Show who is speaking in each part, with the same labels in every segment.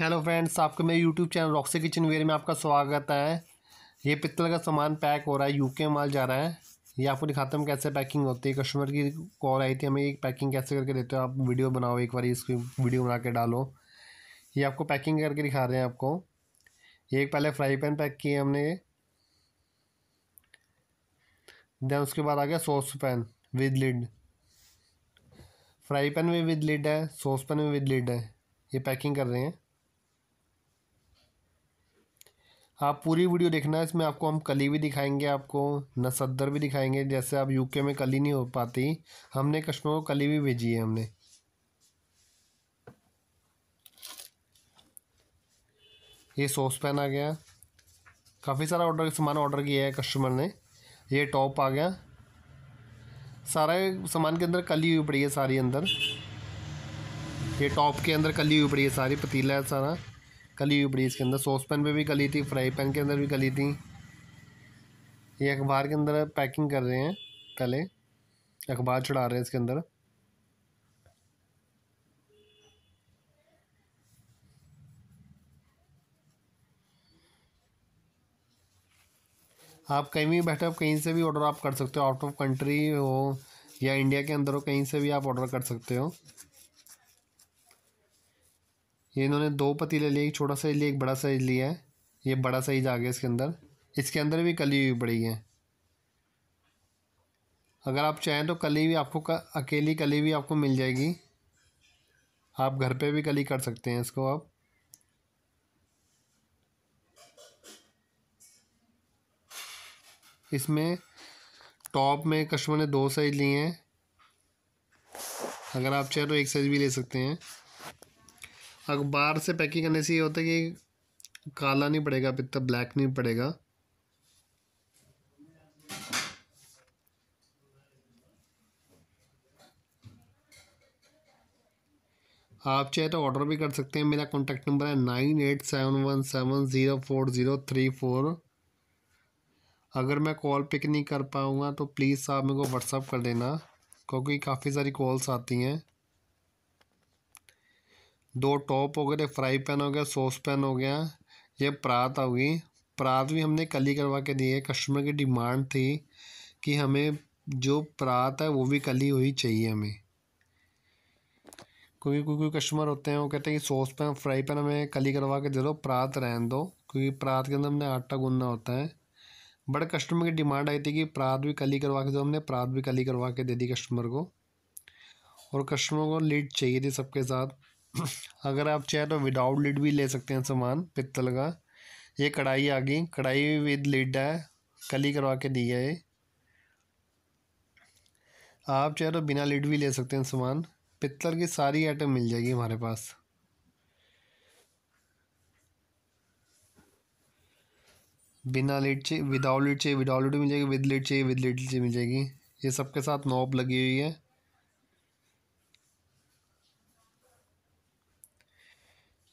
Speaker 1: hello friends आपके मेरे YouTube channel Roxy kitchen ware में आपका स्वागत है ये पित्तल का सामान पैक हो रहा है यूके माल जा रहा है ये आपको दिखाता हूँ कैसे पैकिंग होती है कस्टमर की कॉल आई थी हमें ये पैकिंग कैसे करके देते हो आप वीडियो बनाओ एक बार इसकी वीडियो बना के डालो ये आपको पैकिंग करके दिखा रहे हैं आपको ये एक पहले फ्राई पैन पैक किए हमने देन उसके बाद आ गया saucepan with lid fry pan में विद लिड है सॉस पैन में विद लिड है ये पैकिंग कर रहे हैं आप पूरी वीडियो देखना है इसमें आपको हम कली भी दिखाएंगे आपको सदर भी दिखाएंगे जैसे आप यूके में कली नहीं हो पाती हमने कस्टमर को कली भी भेजी है हमने ये सॉस पैन आ गया काफ़ी सारा ऑर्डर सामान ऑर्डर किया है कस्टमर ने ये टॉप आ गया सारा सामान के अंदर कली हुई पड़ी है सारी अंदर ये टॉप के अंदर कली हुई पड़ी है सारी पतीला है सारा कली हुई ब्रीज के अंदर सॉस पैन पर भी कली थी फ्राई पैन के अंदर भी कली थी ये अखबार के अंदर पैकिंग कर रहे हैं पहले अखबार चढ़ा रहे हैं इसके अंदर आप कहीं भी बैठे हो कहीं से भी ऑर्डर आप कर सकते हो आउट ऑफ कंट्री हो या इंडिया के अंदर हो कहीं से भी आप ऑर्डर कर सकते हो ये इन्होंने दो पतीले लिए एक छोटा साइज लिया एक बड़ा साइज लिया है ये बड़ा साइज आ गया इसके अंदर इसके अंदर भी कली हुई पड़ी है अगर आप चाहें तो कली भी आपको अकेली कली भी आपको मिल जाएगी आप घर पे भी कली कर सकते हैं इसको आप इसमें टॉप में कस्टमर ने दो साइज लिए हैं अगर आप चाहें तो एक साइज भी ले सकते हैं अखबार से पैकिंग करने से ये होता है कि काला नहीं पड़ेगा पिता ब्लैक नहीं पड़ेगा आप चाहे तो ऑर्डर भी कर सकते हैं मेरा कॉन्टैक्ट नंबर है nine eight seven one seven zero four zero three four अगर मैं कॉल पिक नहीं कर पाऊँगा तो प्लीज़ आप मेरे को व्हाट्सअप कर देना क्योंकि काफ़ी सारी कॉल्स आती हैं दो टॉप हो गए थे फ्राई पैन हो गया सॉस पैन हो गया ये परात होगी परात भी हमने कल ही करवा के दी है कस्टमर की डिमांड थी कि हमें जो परात है वो भी कली हुई चाहिए हमें क्योंकि कोई कोई कस्टमर होते हैं वो कहते हैं कि सॉस पैन फ्राई पैन हमें कली करवा के दे दो परात रहन दो क्योंकि परात के अंदर हमने आटा गूंदना होता है बट कस्टमर की डिमांड आई थी कि परात भी कली करवा के दो हमने परात भी कली करवा के दे दी कस्टमर को और कस्टमर को लीड चाहिए थी सबके साथ अगर आप चाहें तो विदाउट लिड भी ले सकते हैं सामान पित्तल का ये कढ़ाई आ गई कढ़ाई विद लिड है कली करवा के दी है ये आप चाहे तो बिना लिड भी ले सकते हैं सामान पित्तल की सारी आइटम मिल जाएगी हमारे पास बिना लिड चाहिए विदाउट लिड चाहिए विदाउट लिड मिल जाएगी विद लिड चाहिए विद लिड चाहिए मिल जाएगी ये सबके साथ नॉब लगी हुई है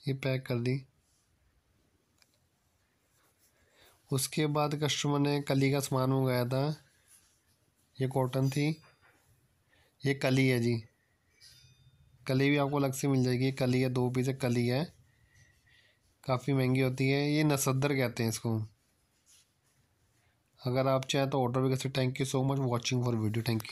Speaker 1: ये पैक कर दी उसके बाद कस्टमर ने कली का सामान मंगाया था ये कॉटन थी ये कली है जी कली भी आपको अलग से मिल जाएगी कली है दो पीस कली है काफ़ी महंगी होती है ये नसदर कहते हैं इसको अगर आप चाहें तो ऑर्डर भी कर सकते thank you so much watching for video thank you